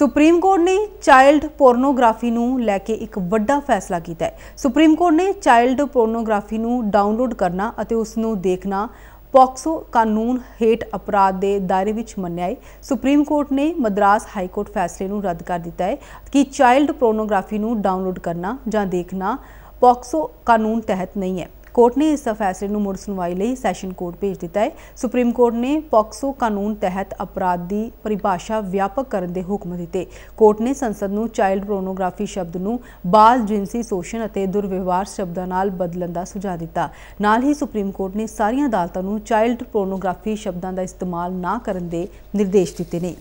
supreme Court ਨੇ child pornography ਨੂੰ ਲੈ ਕੇ એક ਵੱਡਾ ફેસલો ਕੀਤਾ છે સુપ્રીમ કોર્ટ ਨੇ ચાઇલ્ડ પોર્નોગ્રાફી ਨੂੰ ડાઉનલોડ ਕਰਨਾ ਅਤੇ ਉਸ ਨੂੰ દેખના પોક્સો કાયદો હેટ અપરાધ ਦੇ દાયરા ਵਿੱਚ ਮੰન્યાય સુપ્રીમ કોર્ટ ਨੇ મદ્રાસ હાઈકોર્ટ ફેસલે ਨੂੰ રદ ਕਰ ਦਿੱਤਾ છે કે ચાઇલ્ડ પોર્નોગ્રાફી ਨੂੰ ડાઉનલોડ ਕਰਨਾ ਜਾਂ દેખના પોક્સો કાયદો તહત નહીં ਕੋਰਟ ਨੇ ਇਸ ਫੈਸਲੇ ਨੂੰ ਮੁੜ ਸੁਣਵਾਈ ਲਈ ਸੈਸ਼ਨ ਕੋਰਟ ਭੇਜ ਦਿੱਤਾ ਹੈ ਸੁਪਰੀਮ ਕੋਰਟ ਨੇ ਪੋਕਸੋ ਕਾਨੂੰਨ ਤਹਿਤ ਅਪਰਾਧ ਦੀ ਪਰਿਭਾਸ਼ਾ ਵਿਆਪਕ ਕਰਨ ਦੇ ਹੁਕਮ ਦਿੱਤੇ ਕੋਰਟ ਨੇ ਸੰਸਦ ਨੂੰ ਚਾਈਲਡ ਪ੍ਰੋਨੋਗ੍ਰਾਫੀ ਸ਼ਬਦ ਨੂੰ ਬਾਲ ਜਿੰਸੀ ਸ਼ੋਸ਼ਣ ਅਤੇ ਦੁਰਵਿਵਹਾਰ ਸ਼ਬਦਾਂ ਨਾਲ ਬਦਲਣ ਦਾ ਸੁਝਾਅ ਦਿੱਤਾ ਨਾਲ ਹੀ ਸੁਪਰੀਮ ਕੋਰਟ ਨੇ ਸਾਰੀਆਂ ਅਦਾਲਤਾਂ ਨੂੰ ਚਾਈਲਡ ਪ੍ਰੋਨੋਗ੍ਰਾਫੀ ਸ਼ਬਦਾਂ ਦਾ ਇਸਤੇਮਾਲ ਨਾ ਕਰਨ ਦੇ ਨਿਰਦੇਸ਼ ਦਿੱਤੇ ਨੇ